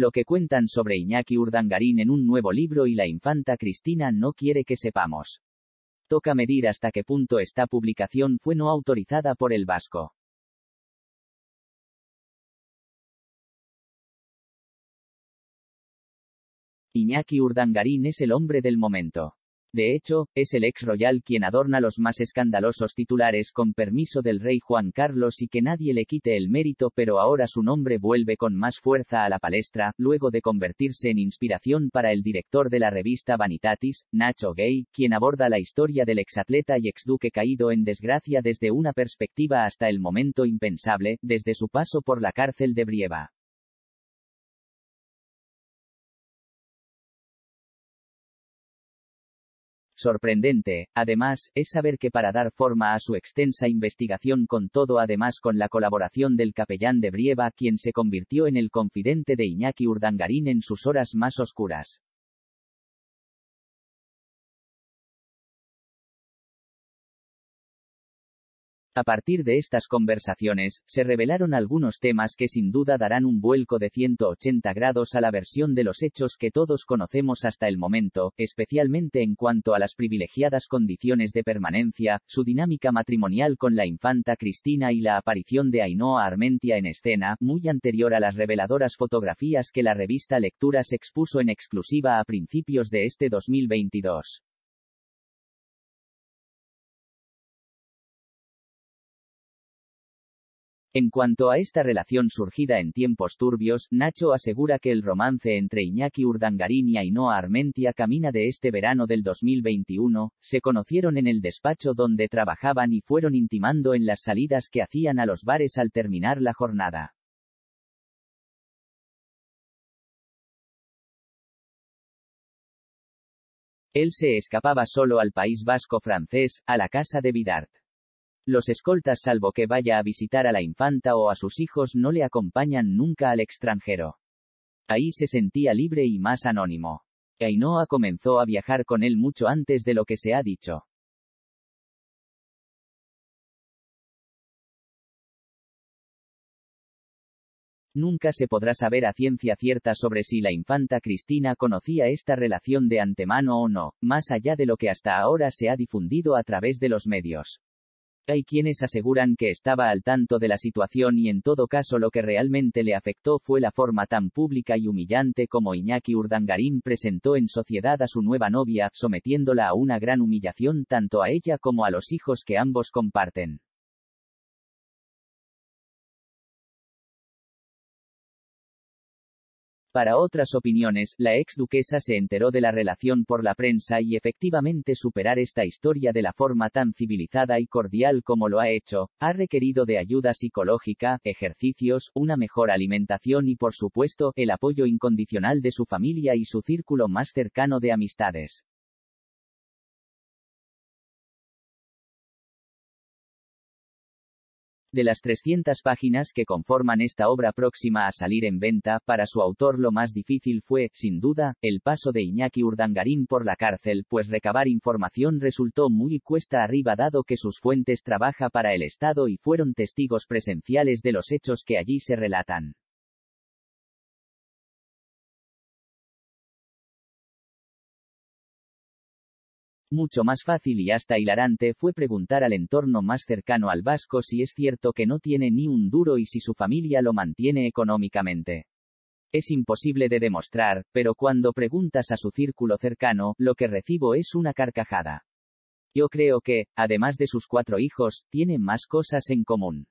Lo que cuentan sobre Iñaki Urdangarín en un nuevo libro y la infanta Cristina no quiere que sepamos. Toca medir hasta qué punto esta publicación fue no autorizada por el vasco. Iñaki Urdangarín es el hombre del momento. De hecho, es el ex royal quien adorna los más escandalosos titulares con permiso del rey Juan Carlos y que nadie le quite el mérito, pero ahora su nombre vuelve con más fuerza a la palestra, luego de convertirse en inspiración para el director de la revista Vanitatis, Nacho Gay, quien aborda la historia del exatleta y exduque caído en desgracia desde una perspectiva hasta el momento impensable, desde su paso por la cárcel de Brieva. Sorprendente, además, es saber que para dar forma a su extensa investigación con todo además con la colaboración del capellán de Brieva quien se convirtió en el confidente de Iñaki Urdangarín en sus horas más oscuras. A partir de estas conversaciones, se revelaron algunos temas que sin duda darán un vuelco de 180 grados a la versión de los hechos que todos conocemos hasta el momento, especialmente en cuanto a las privilegiadas condiciones de permanencia, su dinámica matrimonial con la infanta Cristina y la aparición de Ainhoa Armentia en escena, muy anterior a las reveladoras fotografías que la revista Lecturas expuso en exclusiva a principios de este 2022. En cuanto a esta relación surgida en tiempos turbios, Nacho asegura que el romance entre Iñaki Urdangarín y Ainhoa Armentia camina de este verano del 2021, se conocieron en el despacho donde trabajaban y fueron intimando en las salidas que hacían a los bares al terminar la jornada. Él se escapaba solo al País Vasco francés, a la casa de Vidart. Los escoltas salvo que vaya a visitar a la infanta o a sus hijos no le acompañan nunca al extranjero. Ahí se sentía libre y más anónimo. Ainhoa comenzó a viajar con él mucho antes de lo que se ha dicho. Nunca se podrá saber a ciencia cierta sobre si la infanta Cristina conocía esta relación de antemano o no, más allá de lo que hasta ahora se ha difundido a través de los medios. Hay quienes aseguran que estaba al tanto de la situación y en todo caso lo que realmente le afectó fue la forma tan pública y humillante como Iñaki Urdangarín presentó en sociedad a su nueva novia, sometiéndola a una gran humillación tanto a ella como a los hijos que ambos comparten. Para otras opiniones, la ex duquesa se enteró de la relación por la prensa y efectivamente superar esta historia de la forma tan civilizada y cordial como lo ha hecho, ha requerido de ayuda psicológica, ejercicios, una mejor alimentación y por supuesto, el apoyo incondicional de su familia y su círculo más cercano de amistades. De las 300 páginas que conforman esta obra próxima a salir en venta, para su autor lo más difícil fue, sin duda, el paso de Iñaki Urdangarín por la cárcel, pues recabar información resultó muy cuesta arriba dado que sus fuentes trabaja para el Estado y fueron testigos presenciales de los hechos que allí se relatan. Mucho más fácil y hasta hilarante fue preguntar al entorno más cercano al vasco si es cierto que no tiene ni un duro y si su familia lo mantiene económicamente. Es imposible de demostrar, pero cuando preguntas a su círculo cercano, lo que recibo es una carcajada. Yo creo que, además de sus cuatro hijos, tiene más cosas en común.